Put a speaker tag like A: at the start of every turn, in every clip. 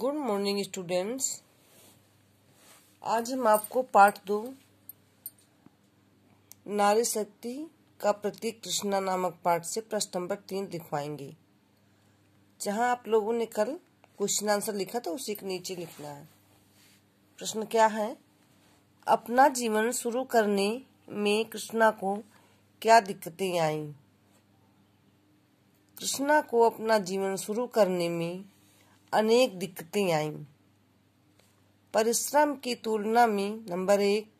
A: good morning students आज हम आपको पाठ दो नारी शक्ति का प्रतीक कृष्णा नामक पाठ से प्रश्न नंबर तीन लिखवाएंगे जहां आप लोगों ने कल क्वेश्चन आंसर लिखा था उसी के नीचे लिखना है प्रश्न क्या है अपना जीवन शुरू करने में कृष्णा को क्या दिक्कतें आईं कृष्णा को अपना जीवन शुरू करने में अनेक दिक्कतें आईं परिश्रम की तुलना में नंबर एक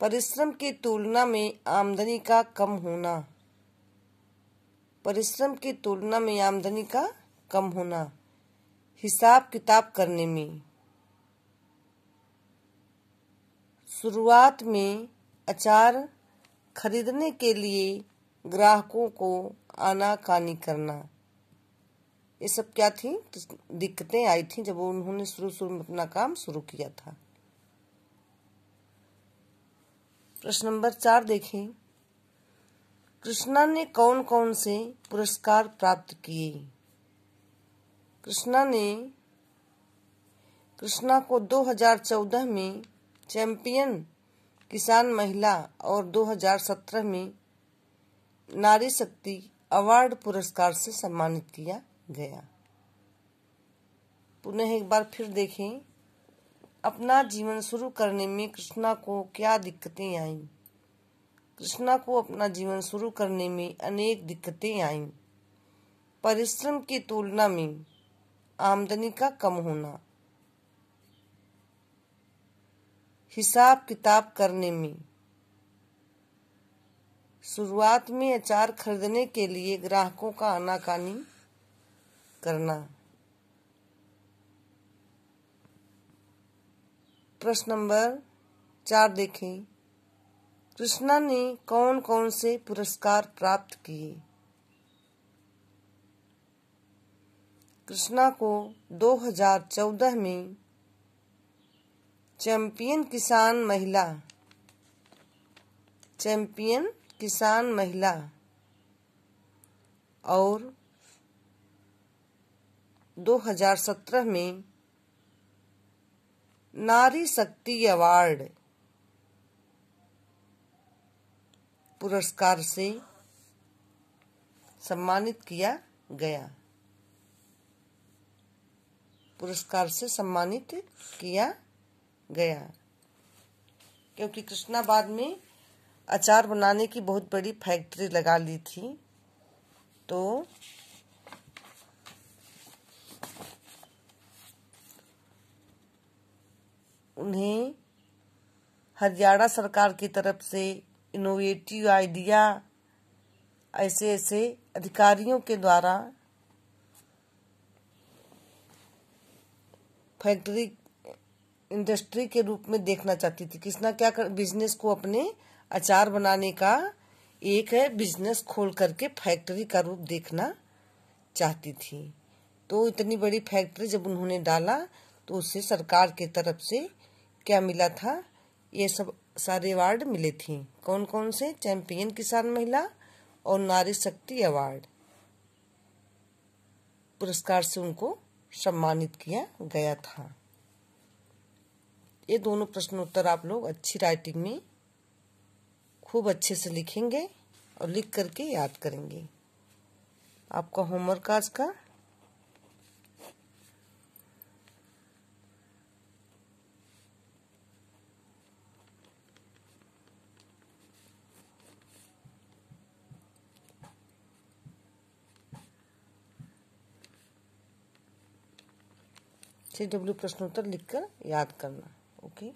A: परिश्रम की तुलना में आमदनी का कम होना परिश्रम की तुलना में आमदनी का कम होना हिसाब किताब करने में शुरुआत में अचार खरीदने के लिए ग्राहकों को आनाकानी करना ये सब क्या थी तो दिक्कतें आई थी जब उन्होंने शुरू शुरू में अपना काम शुरू किया था प्रश्न नंबर चार देखें कृष्णा ने कौन कौन से पुरस्कार प्राप्त किए कृष्णा ने कृष्णा को 2014 में चैंपियन किसान महिला और 2017 में नारी शक्ति अवार्ड पुरस्कार से सम्मानित किया गया पुनः एक बार फिर देखें अपना जीवन शुरू करने में कृष्णा को क्या दिक्कतें आईं कृष्णा को अपना जीवन शुरू करने में अनेक दिक्कतें आईं परिश्रम की तुलना में आमदनी का कम होना हिसाब किताब करने में शुरुआत में अचार खरीदने के लिए ग्राहकों का आनाकानी करना प्रश्न नंबर चार देखें कृष्णा ने कौन कौन से पुरस्कार प्राप्त किए कृष्णा को 2014 में चैंपियन किसान महिला चैंपियन किसान महिला और 2017 में नारी शक्ति अवार्ड पुरस्कार से सम्मानित किया गया पुरस्कार से सम्मानित किया गया क्योंकि कृष्णाबाद में अचार बनाने की बहुत बड़ी फैक्ट्री लगा ली थी तो हरियाणा सरकार की तरफ से इनोवेटिव आइडिया ऐसे ऐसे अधिकारियों के द्वारा फैक्ट्री इंडस्ट्री के रूप में देखना चाहती थी किसना क्या कर बिजनेस को अपने अचार बनाने का एक है बिजनेस खोल करके फैक्ट्री का रूप देखना चाहती थी तो इतनी बड़ी फैक्ट्री जब उन्होंने डाला तो उससे सरकार के तरफ से क्या मिला था ये सब सारे अवार्ड मिले थे कौन कौन से चैंपियन किसान महिला और नारी शक्ति अवार्ड पुरस्कार से उनको सम्मानित किया गया था ये दोनों प्रश्नोत्तर आप लोग अच्छी राइटिंग में खूब अच्छे से लिखेंगे और लिख करके याद करेंगे आपका होमवर्क आज का सी डब्ल्यू प्रश्नोत्तर लिखकर याद करना ओके